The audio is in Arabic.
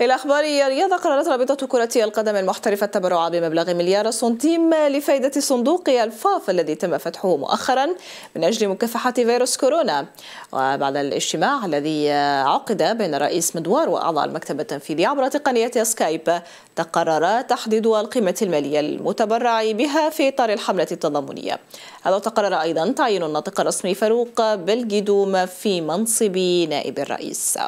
إلى أخبار الرياضة قررت رابطة كرة القدم المحترفة التبرع بمبلغ مليار سنتيم لفائدة صندوق الفاف الذي تم فتحه مؤخرا من أجل مكافحة فيروس كورونا وبعد الاجتماع الذي عقد بين رئيس مدوار وأعضاء المكتب التنفيذي عبر تقنية سكايب تقرر تحديد القيمة المالية المتبرع بها في إطار الحملة التضامنية هذا تقرر أيضا تعيين الناطق الرسمي فاروق بلجدوم في منصب نائب الرئيس